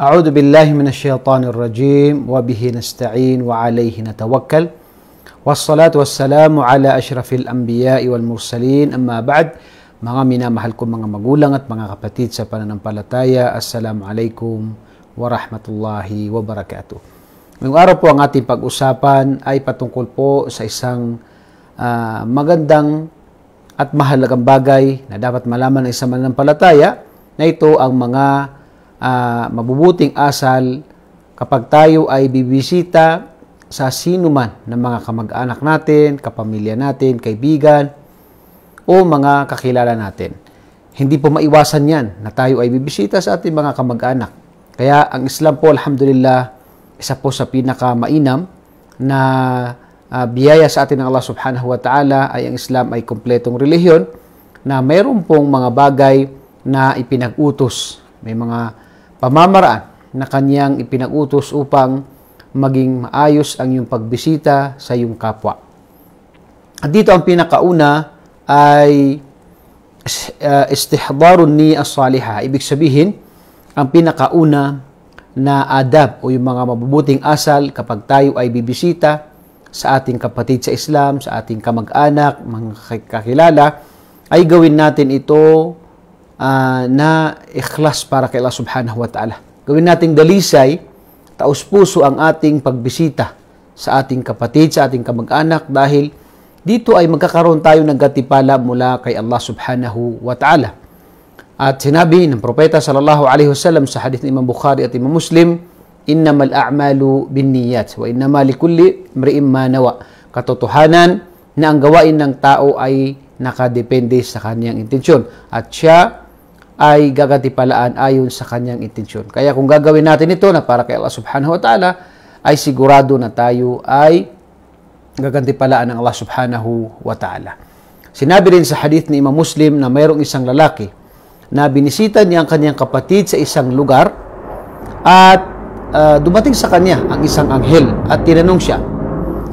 أعوذ بالله من الشيطان الرجيم وبه نستعين وعليه نتوكل والصلاة والسلام على أشرف الأنبياء والمرسلين أما بعد mga minamahal kong mga magulang at mga kapatid sa pananampalataya, Assalamu Assalamualaikum warahmatullahi wabarakatuh. Ngayong araw po ang ating pag-usapan ay patungkol po sa isang uh, magandang at mahalagang bagay na dapat malaman ng isang mananampalataya na ito ang mga uh, mabubuting asal kapag tayo ay bibisita sa sino man ng mga kamag-anak natin, kapamilya natin, kaibigan, o mga kakilala natin. Hindi po maiwasan yan na tayo ay bibisita sa ating mga kamag-anak. Kaya ang Islam po, alhamdulillah, isa po sa pinakamainam na uh, biyaya sa atin ng Allah subhanahu wa ta'ala ay ang Islam ay kompletong relihiyon na mayroon pong mga bagay na ipinag-utos. May mga pamamaraan na kanyang ipinagutos upang maging maayos ang iyong pagbisita sa iyong kapwa. At dito ang pinakauna ay uh, eh, istihbarun ni as-salihah. Ibig sabihin, ang pinakauna na adab o yung mga mabubuting asal kapag tayo ay bibisita sa ating kapatid sa Islam, sa ating kamag-anak, mga kakilala, ay gawin natin ito uh, na ikhlas para kay Allah subhanahu wa ta'ala. Gawin nating dalisay, taos puso ang ating pagbisita sa ating kapatid, sa ating kamag-anak dahil dito ay magkakaroon tayo ng gatipala mula kay Allah subhanahu wa ta'ala. At sinabi ng propeta sallallahu alaihi wasallam sa hadith ni Imam Bukhari at Imam Muslim, innamal a'malu binniyat wa innama likulli imri'in ma nawa. Katotohanan na ang gawain ng tao ay nakadepende sa kanyang intensyon at siya ay gagatipalaan ayon sa kanyang intensyon. Kaya kung gagawin natin ito na para kay Allah subhanahu wa ta'ala, ay sigurado na tayo ay gagantipalaan ng Allah subhanahu wa ta'ala. Sinabi rin sa hadith ni Imam Muslim na mayroong isang lalaki na binisita niya ang kanyang kapatid sa isang lugar at uh, dumating sa kanya ang isang anghel at tinanong siya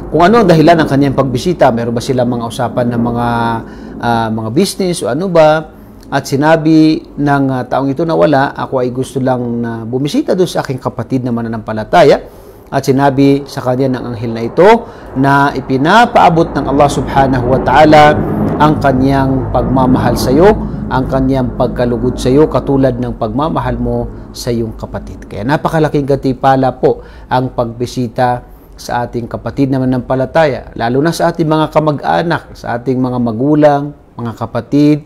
kung ano ang dahilan ng kanyang pagbisita. Meron ba sila mga usapan ng mga uh, mga business o ano ba? At sinabi ng ah, taong ito na wala, ako ay gusto lang na bumisita doon sa aking kapatid na mananampalataya. At sinabi sa kanya ng anghel na ito na ipinapaabot ng Allah subhanahu wa ta'ala ang kanyang pagmamahal sa iyo, ang kanyang pagkalugod sa iyo katulad ng pagmamahal mo sa iyong kapatid. Kaya napakalaking gatipala po ang pagbisita sa ating kapatid naman ng palataya, lalo na sa ating mga kamag-anak, sa ating mga magulang, mga kapatid,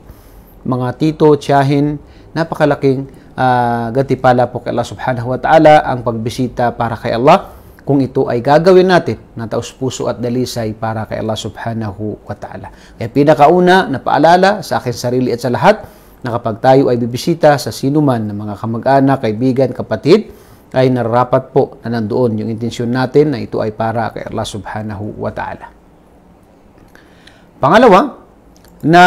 mga tito, tiyahin, napakalaking uh, gatipala po kay Allah subhanahu wa ta'ala ang pagbisita para kay Allah kung ito ay gagawin natin na taos puso at dalisay para kay Allah subhanahu wa ta'ala. Kaya pinakauna na paalala sa akin sarili at sa lahat na kapag tayo ay bibisita sa sinuman ng mga kamag-anak, kaibigan, kapatid, ay narapat po na nandoon yung intensyon natin na ito ay para kay Allah subhanahu wa ta'ala. Pangalawa, na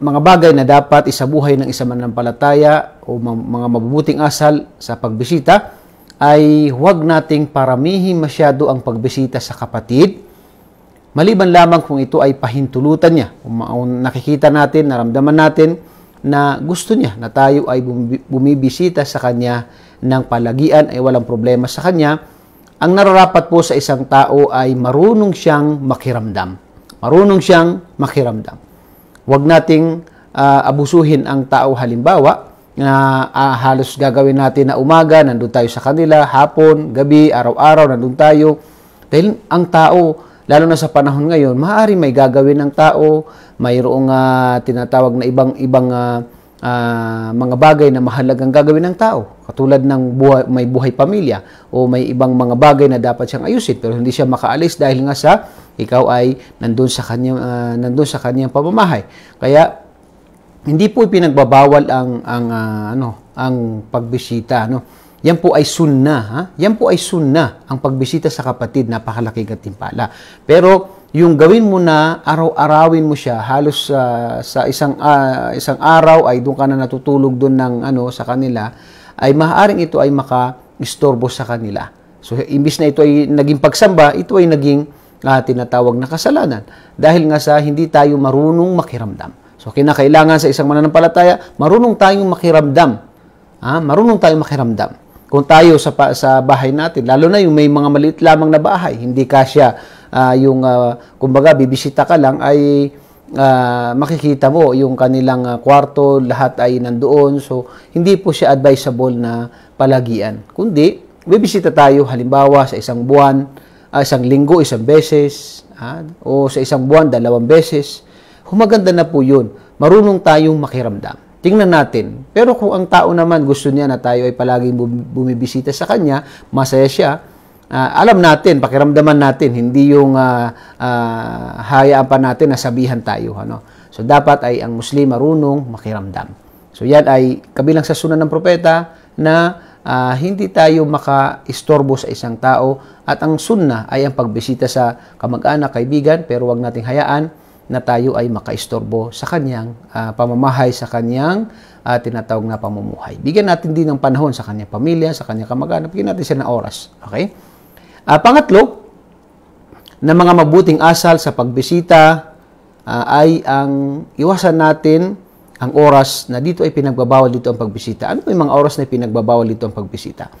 mga bagay na dapat isabuhay ng isa mananampalataya o mga mabubuting asal sa pagbisita ay huwag nating paramihin masyado ang pagbisita sa kapatid maliban lamang kung ito ay pahintulutan niya. Kung nakikita natin, naramdaman natin na gusto niya na tayo ay bumibisita sa kanya ng palagian ay walang problema sa kanya, ang nararapat po sa isang tao ay marunong siyang makiramdam. Marunong siyang makiramdam. Huwag nating uh, abusuhin ang tao halimbawa na uh, halos gagawin natin na umaga, nandun tayo sa kanila, hapon, gabi, araw-araw, nandun tayo. Dahil ang tao, lalo na sa panahon ngayon, maaari may gagawin ng tao, mayroong uh, tinatawag na ibang-ibang uh, mga bagay na mahalagang gagawin ng tao. Katulad ng buhay, may buhay pamilya o may ibang mga bagay na dapat siyang ayusin pero hindi siya makaalis dahil nga sa ikaw ay nandun sa kanyang, uh, nandun sa kanyang pamamahay. Kaya, hindi po pinagbabawal ang, ang, uh, ano, ang pagbisita. No? Yan po ay sunna. Ha? Yan po ay sunna ang pagbisita sa kapatid. Napakalaki ng timpala. Pero, yung gawin mo na araw-arawin mo siya halos uh, sa isang uh, isang araw ay doon ka na natutulog doon ng ano sa kanila ay maaaring ito ay maka-istorbo sa kanila. So imbis na ito ay naging pagsamba, ito ay naging na tinatawag na kasalanan dahil nga sa hindi tayo marunong makiramdam. So kinakailangan sa isang mananampalataya, marunong tayong makiramdam. Ah, Marunong tayong makiramdam. Kung tayo sa, sa bahay natin, lalo na yung may mga maliit lamang na bahay, hindi kasya uh, yung, uh, kumbaga, bibisita ka lang ay uh, makikita mo yung kanilang uh, kwarto, lahat ay nandoon. So, hindi po siya advisable na palagian. Kundi, bibisita tayo halimbawa sa isang buwan, uh, isang linggo isang beses, uh, o sa isang buwan dalawang beses, humaganda na po yun. Marunong tayong makiramdam. Tingnan natin. Pero kung ang tao naman gusto niya na tayo ay palaging bumibisita sa kanya, masaya siya, uh, alam natin, pakiramdaman natin, hindi yung uh, uh, hayaan pa natin na sabihan tayo. Ano? So dapat ay ang Muslim marunong makiramdam. So yan ay kabilang sa sunan ng propeta na uh, hindi tayo makaistorbo sa isang tao at ang sunna ay ang pagbisita sa kamag-anak, kaibigan pero wag nating hayaan na tayo ay makaistorbo sa kanyang uh, pamamahay, sa kanyang uh, tinatawag na pamumuhay. Bigyan natin din ng panahon sa kanyang pamilya, sa kanyang kamag-anak, bigyan natin siya ng oras. Okay? Uh, pangatlo, na mga mabuting asal sa pagbisita uh, ay ang iwasan natin ang oras na dito ay pinagbabawal dito ang pagbisita. Ano yung mga oras na pinagbabawal dito ang pagbisita?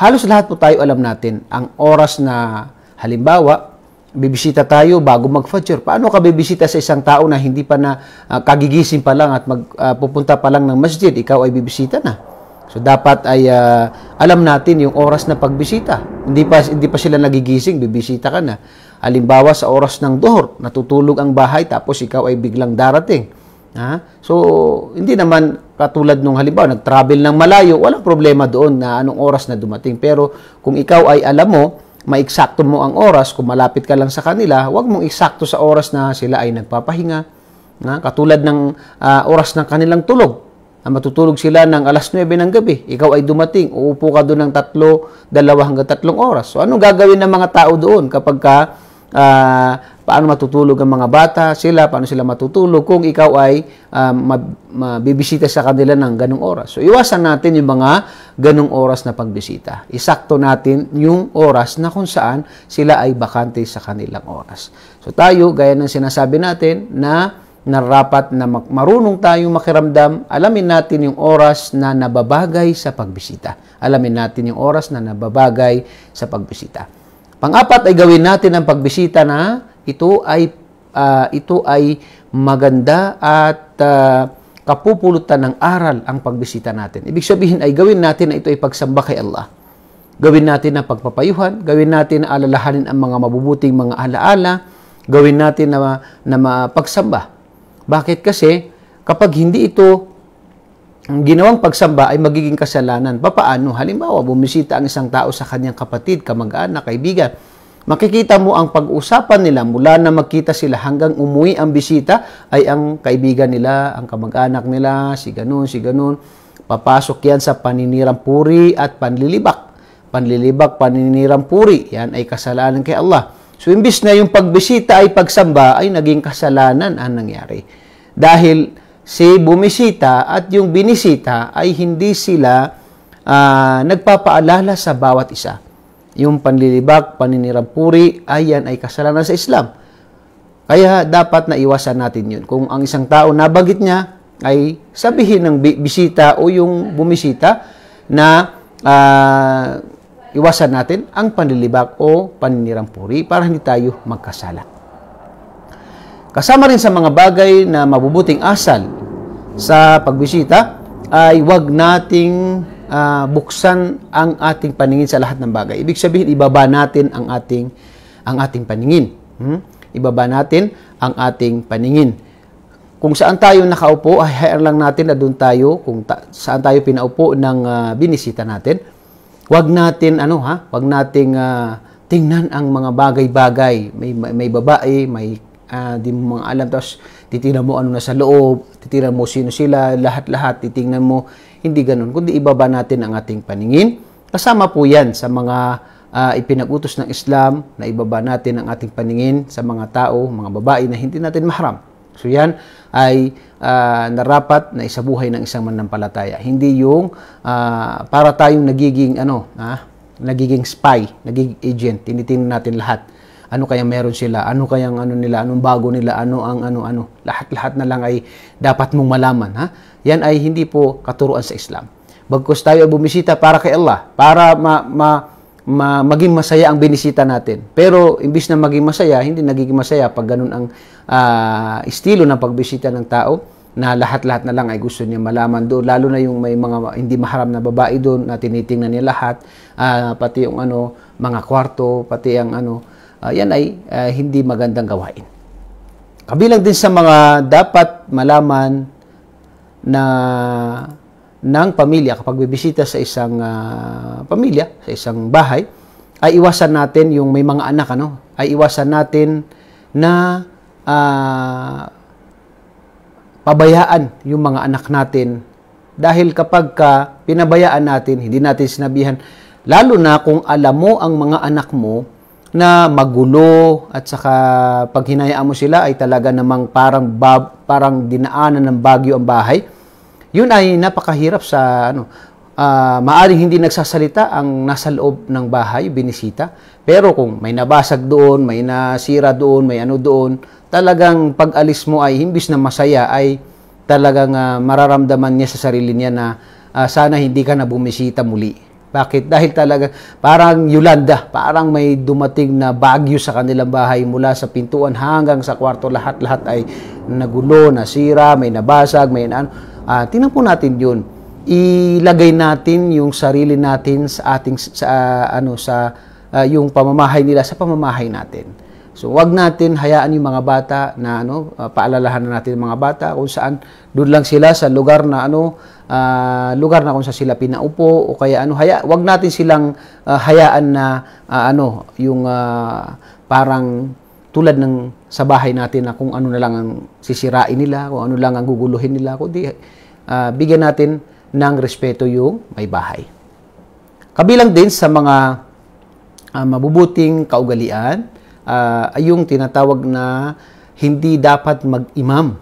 Halos lahat po tayo alam natin ang oras na halimbawa, bibisita tayo bago mag-fajr. Paano ka bibisita sa isang tao na hindi pa na uh, kagigising pa lang at magpupunta ah, uh, pa lang ng masjid, ikaw ay bibisita na. So dapat ay uh, alam natin yung oras na pagbisita. Hindi pa hindi pa sila nagigising, bibisita ka na. Halimbawa sa oras ng duhur, natutulog ang bahay tapos ikaw ay biglang darating Ha? So, hindi naman katulad nung halimbawa, nag-travel ng malayo, walang problema doon na anong oras na dumating. Pero kung ikaw ay alam mo, maiksakto mo ang oras, kung malapit ka lang sa kanila, huwag mong eksakto sa oras na sila ay nagpapahinga. Na? Katulad ng uh, oras ng kanilang tulog. Na matutulog sila ng alas 9 ng gabi. Ikaw ay dumating, uupo ka doon ng tatlo, dalawa hanggang tatlong oras. So, anong gagawin ng mga tao doon kapag ka uh, paano matutulog ang mga bata, sila, paano sila matutulog kung ikaw ay um, mabibisita sa kanila ng ganong oras. So, iwasan natin yung mga ganong oras na pagbisita. Isakto natin yung oras na kung saan sila ay bakante sa kanilang oras. So, tayo, gaya ng sinasabi natin, na narapat na marunong tayong makiramdam, alamin natin yung oras na nababagay sa pagbisita. Alamin natin yung oras na nababagay sa pagbisita. Pang-apat ay gawin natin ang pagbisita na ito ay uh, ito ay maganda at uh, kapupulutan ng aral ang pagbisita natin. Ibig sabihin ay gawin natin na ito ay pagsamba kay Allah. Gawin natin na pagpapayuhan, gawin natin na alalahanin ang mga mabubuting mga alaala, gawin natin na, na mapagsamba. Bakit? Kasi kapag hindi ito ginawang pagsamba ay magiging kasalanan. Papaano? Halimbawa, bumisita ang isang tao sa kanyang kapatid, kamag-anak, kaibigan, Makikita mo ang pag-usapan nila mula na magkita sila hanggang umuwi ang bisita ay ang kaibigan nila, ang kamag-anak nila, si ganun, si ganun. Papasok yan sa paninirang puri at panlilibak. Panlilibak, paninirang puri, yan ay kasalanan kay Allah. So imbis na yung pagbisita ay pagsamba ay naging kasalanan ang nangyari. Dahil si bumisita at yung binisita ay hindi sila uh, nagpapaalala sa bawat isa yung panlilibak, paninirampuri, ayan ay kasalanan sa Islam. Kaya dapat na iwasan natin yun. Kung ang isang tao nabanggit niya, ay sabihin ng bisita o yung bumisita na uh, iwasan natin ang panlilibak o paninirampuri para hindi tayo magkasala. Kasama rin sa mga bagay na mabubuting asal sa pagbisita ay wag nating uh, buksan ang ating paningin sa lahat ng bagay. Ibig sabihin, ibaba natin ang ating, ang ating paningin. Hmm? Ibaba natin ang ating paningin. Kung saan tayo nakaupo, ay ah, hayaan lang natin na doon tayo, kung ta- saan tayo pinaupo ng uh, binisita natin. Huwag natin, ano ha, huwag nating uh, tingnan ang mga bagay-bagay. May, may, may babae, may uh, di mo mga alam. Tapos titingnan mo ano na sa loob, titingnan mo sino sila, lahat-lahat, titingnan mo. Hindi ganun, kundi ibaba natin ang ating paningin. Kasama po yan sa mga uh, ipinagutos ng Islam na ibaba natin ang ating paningin sa mga tao, mga babae na hindi natin mahram. So yan ay uh, narapat na isabuhay ng isang manampalataya. Hindi yung uh, para tayong nagiging ano, ha? nagiging spy, nagiging agent, tinitingnan natin lahat ano kayang meron sila, ano kayang ano nila, anong bago nila, ano ang ano-ano. Lahat-lahat na lang ay dapat mong malaman. Ha? Yan ay hindi po katuruan sa Islam. Bagkus tayo bumisita para kay Allah, para ma, ma, ma, maging masaya ang binisita natin. Pero imbis na maging masaya, hindi nagiging masaya pag ganun ang uh, estilo ng pagbisita ng tao na lahat-lahat na lang ay gusto niya malaman doon lalo na yung may mga hindi maharam na babae doon na tinitingnan niya lahat uh, pati yung ano mga kwarto pati ang ano uh, yan ay uh, hindi magandang gawain. Kabilang din sa mga dapat malaman na ng pamilya kapag bibisita sa isang uh, pamilya, sa isang bahay, ay iwasan natin yung may mga anak ano, ay iwasan natin na uh, pabayaan yung mga anak natin dahil kapag ka pinabayaan natin, hindi natin sinabihan lalo na kung alam mo ang mga anak mo na magulo at saka pag hinayaan mo sila ay talaga namang parang bab, parang dinaanan ng bagyo ang bahay. Yun ay napakahirap sa ano uh, maaring hindi nagsasalita ang nasa loob ng bahay, binisita. Pero kung may nabasag doon, may nasira doon, may ano doon, talagang pag alis mo ay himbis na masaya ay talagang uh, mararamdaman niya sa sarili niya na uh, sana hindi ka na bumisita muli. Bakit? Dahil talaga parang Yolanda, parang may dumating na bagyo sa kanilang bahay mula sa pintuan hanggang sa kwarto lahat-lahat ay nagulo, nasira, may nabasag, may ano. Uh, tingnan po natin 'yun. Ilagay natin yung sarili natin sa ating sa uh, ano sa uh, yung pamamahay nila sa pamamahay natin. So wag natin hayaan yung mga bata na ano uh, ah, paalalahan na natin yung mga bata kung saan doon lang sila sa lugar na ano uh, lugar na kung sa sila pinaupo o kaya ano haya wag natin silang uh, hayaan na uh, ano yung uh, parang tulad ng sa bahay natin na kung ano na lang ang sisirain nila, kung ano lang ang guguluhin nila, kundi uh, bigyan natin ng respeto yung may bahay. Kabilang din sa mga uh, mabubuting kaugalian uh, ah, yung tinatawag na hindi dapat mag-imam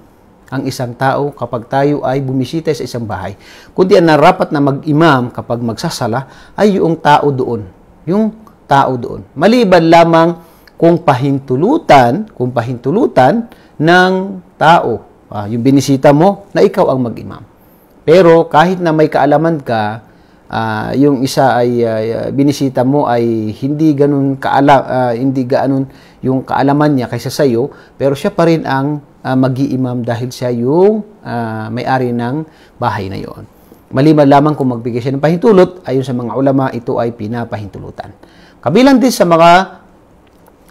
ang isang tao kapag tayo ay bumisita sa isang bahay. Kundi ang narapat na mag-imam kapag magsasala ay yung tao doon. Yung tao doon. Maliban lamang kung pahintulutan, kung pahintulutan ng tao, ah, yung binisita mo, na ikaw ang mag-imam. Pero kahit na may kaalaman ka, uh, yung isa ay uh, binisita mo ay hindi ganun kaala uh, hindi ganun yung kaalaman niya kaysa sa iyo pero siya pa rin ang uh, magi dahil siya yung uh, may-ari ng bahay na yon. Maliban lamang kung magbigay siya ng pahintulot, ayon sa mga ulama, ito ay pinapahintulutan. Kabilang din sa mga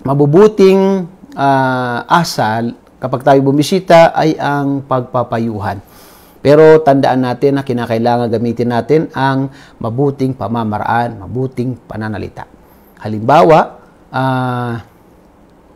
mabubuting uh, asal kapag tayo bumisita ay ang pagpapayuhan. Pero tandaan natin na kinakailangan gamitin natin ang mabuting pamamaraan, mabuting pananalita. Halimbawa, uh,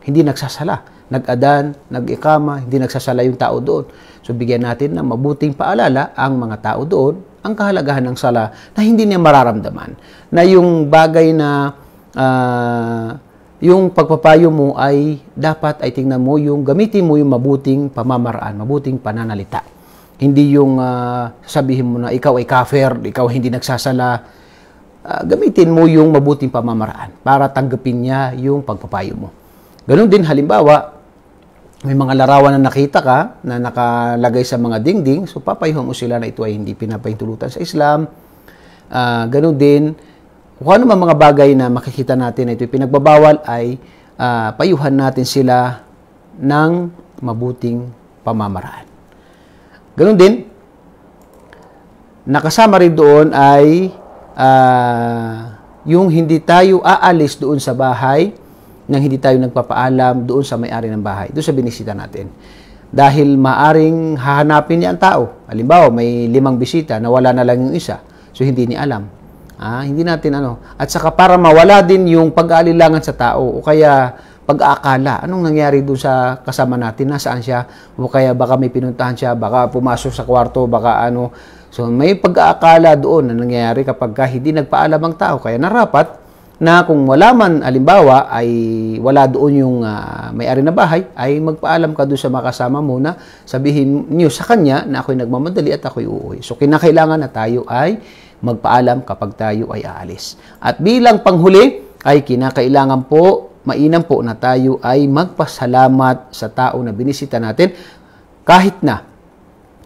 hindi nagsasala. Nag-adan, nag-ikama, hindi nagsasala yung tao doon. So bigyan natin ng mabuting paalala ang mga tao doon ang kahalagahan ng sala na hindi niya mararamdaman. Na yung bagay na uh, yung pagpapayo mo ay dapat ay tingnan mo yung gamitin mo yung mabuting pamamaraan, mabuting pananalita. Hindi yung uh, ah, sabihin mo na ikaw ay kafir, ikaw hindi nagsasala. Uh, gamitin mo yung mabuting pamamaraan para tanggapin niya yung pagpapayo mo. Ganon din halimbawa, may mga larawan na nakita ka na nakalagay sa mga dingding, so papayuhan mo sila na ito ay hindi pinapahintulutan sa Islam. Uh, ganun din, kung ano man mga bagay na makikita natin na ito ay pinagbabawal ay uh, payuhan natin sila ng mabuting pamamaraan. Ganun din, nakasama rin doon ay uh, yung hindi tayo aalis doon sa bahay nang hindi tayo nagpapaalam doon sa may-ari ng bahay, doon sa binisita natin. Dahil maaring hahanapin niya ang tao. Halimbawa, may limang bisita, nawala na lang yung isa. So, hindi niya alam. Ah, hindi natin ano. At saka para mawala din yung pag-aalilangan sa tao o kaya pag-aakala. Anong nangyari doon sa kasama natin? Nasaan siya? O kaya baka may pinuntahan siya, baka pumasok sa kwarto, baka ano. So may pag-aakala doon na nangyayari kapag hindi nagpaalam ang tao. Kaya narapat na kung wala man, alimbawa, ay wala doon yung uh, may-ari na bahay, ay magpaalam ka doon sa makasama mo na sabihin niyo sa kanya na ako'y nagmamadali at ako'y uuwi. So kinakailangan na tayo ay magpaalam kapag tayo ay aalis. At bilang panghuli, ay kinakailangan po mainam po na tayo ay magpasalamat sa tao na binisita natin kahit na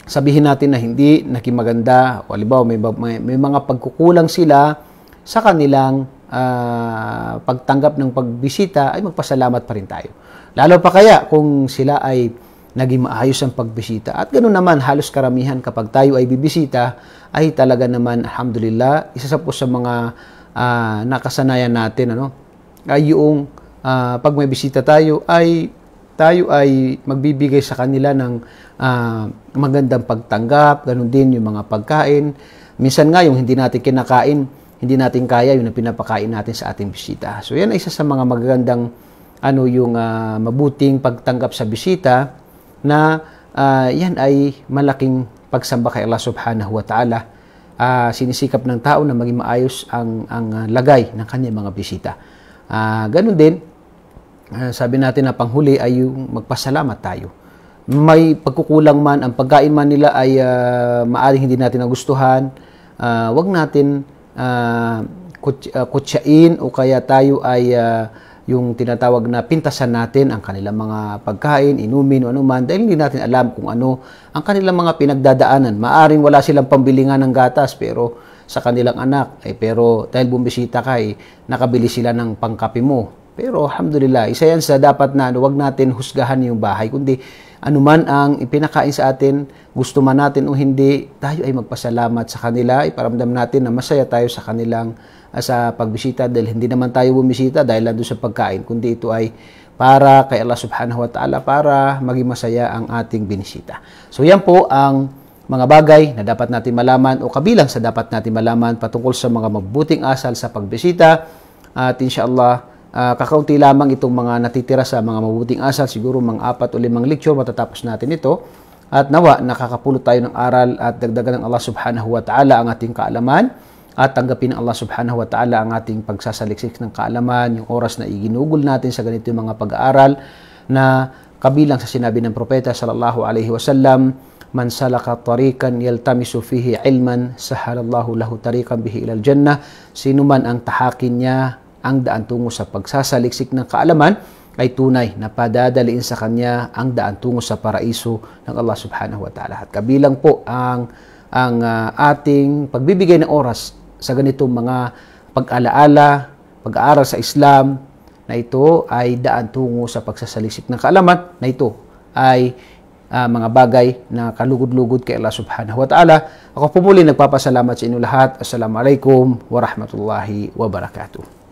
sabihin natin na hindi nakimaganda o halimbawa may, may, may mga pagkukulang sila sa kanilang uh, pagtanggap ng pagbisita ay magpasalamat pa rin tayo. Lalo pa kaya kung sila ay naging maayos ang pagbisita. At ganoon naman, halos karamihan kapag tayo ay bibisita, ay talaga naman, alhamdulillah, isa sa po sa mga uh, nakasanayan natin, ano, ay ah, yung uh, pag may bisita tayo ay tayo ay magbibigay sa kanila ng uh, magandang pagtanggap, ganun din yung mga pagkain. Minsan nga yung hindi natin kinakain, hindi natin kaya yung pinapakain natin sa ating bisita. So yan ay isa sa mga magagandang ano yung uh, mabuting pagtanggap sa bisita na uh, yan ay malaking pagsamba kay Allah Subhanahu wa Ta'ala. Uh, sinisikap ng tao na maging maayos ang ang lagay ng kanyang mga bisita. Uh, ganun din uh, sabi natin na panghuli ay yung magpasalamat tayo. May pagkukulang man, ang pagkain man nila ay uh, maaring hindi natin nagustuhan, uh, wag natin uh, kutsi, uh, kutsain o kaya tayo ay uh, yung tinatawag na pintasan natin ang kanilang mga pagkain, inumin o anuman dahil hindi natin alam kung ano ang kanilang mga pinagdadaanan. Maaring wala silang pambilingan ng gatas pero sa kanilang anak, eh, pero dahil bumisita ka, eh, nakabili sila ng pangkapi mo pero alhamdulillah, isa yan sa dapat na ano, wag natin husgahan yung bahay, kundi anuman ang ipinakain sa atin, gusto man natin o hindi, tayo ay magpasalamat sa kanila, iparamdam natin na masaya tayo sa kanilang ah, sa pagbisita dahil hindi naman tayo bumisita dahil lang sa pagkain, kundi ito ay para kay Allah subhanahu wa ta'ala para maging masaya ang ating binisita. So yan po ang mga bagay na dapat natin malaman o kabilang sa dapat natin malaman patungkol sa mga mabuting asal sa pagbisita at insya Allah uh, kakaunti lamang itong mga natitira sa mga mabuting asal. Siguro mga apat o limang lecture matatapos natin ito. At nawa, nakakapulot tayo ng aral at dagdagan ng Allah subhanahu wa ta'ala ang ating kaalaman at tanggapin ng Allah subhanahu wa ta'ala ang ating pagsasaliksik ng kaalaman, yung oras na iginugol natin sa ganito yung mga pag-aaral na kabilang sa sinabi ng propeta sallallahu alaihi wasallam man salaka tariqan yaltamisu fihi ilman sahalallahu lahu tariqan bihi ilal jannah sino man ang tahakin niya ang daan tungo sa pagsasaliksik ng kaalaman ay tunay na padadaliin sa kanya ang daan tungo sa paraiso ng Allah Subhanahu wa Ta'ala. At kabilang po ang ang uh, ating pagbibigay ng oras sa ganitong mga pag-alaala, pag-aaral sa Islam na ito ay daan tungo sa pagsasaliksik ng kaalaman na ito ay uh, mga bagay na kalugod-lugod kay Allah Subhanahu wa Ta'ala. Ako po muli nagpapasalamat sa inyo lahat. Assalamualaikum warahmatullahi wabarakatuh.